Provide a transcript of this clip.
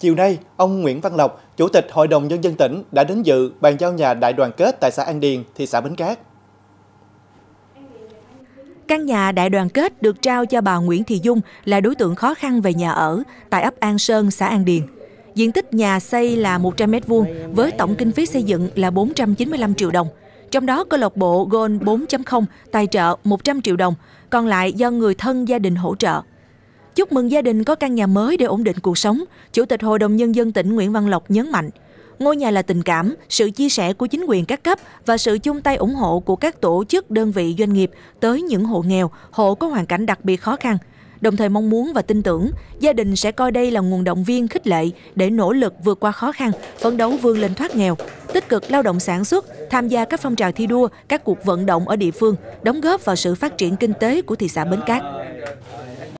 Chiều nay, ông Nguyễn Văn Lộc, Chủ tịch Hội đồng Nhân dân tỉnh đã đến dự bàn giao nhà đại đoàn kết tại xã An Điền, thị xã Bến Cát. Căn nhà đại đoàn kết được trao cho bà Nguyễn Thị Dung là đối tượng khó khăn về nhà ở tại ấp An Sơn, xã An Điền. Diện tích nhà xây là 100m2 với tổng kinh phí xây dựng là 495 triệu đồng. Trong đó câu lạc bộ Goal 4.0 tài trợ 100 triệu đồng, còn lại do người thân gia đình hỗ trợ. Chúc mừng gia đình có căn nhà mới để ổn định cuộc sống, Chủ tịch Hội đồng Nhân dân tỉnh Nguyễn Văn Lộc nhấn mạnh. Ngôi nhà là tình cảm, sự chia sẻ của chính quyền các cấp và sự chung tay ủng hộ của các tổ chức, đơn vị, doanh nghiệp tới những hộ nghèo, hộ có hoàn cảnh đặc biệt khó khăn. Đồng thời mong muốn và tin tưởng, gia đình sẽ coi đây là nguồn động viên khích lệ để nỗ lực vượt qua khó khăn, phấn đấu vươn lên thoát nghèo, tích cực lao động sản xuất, tham gia các phong trào thi đua, các cuộc vận động ở địa phương, đóng góp vào sự phát triển kinh tế của thị xã Bến Cát.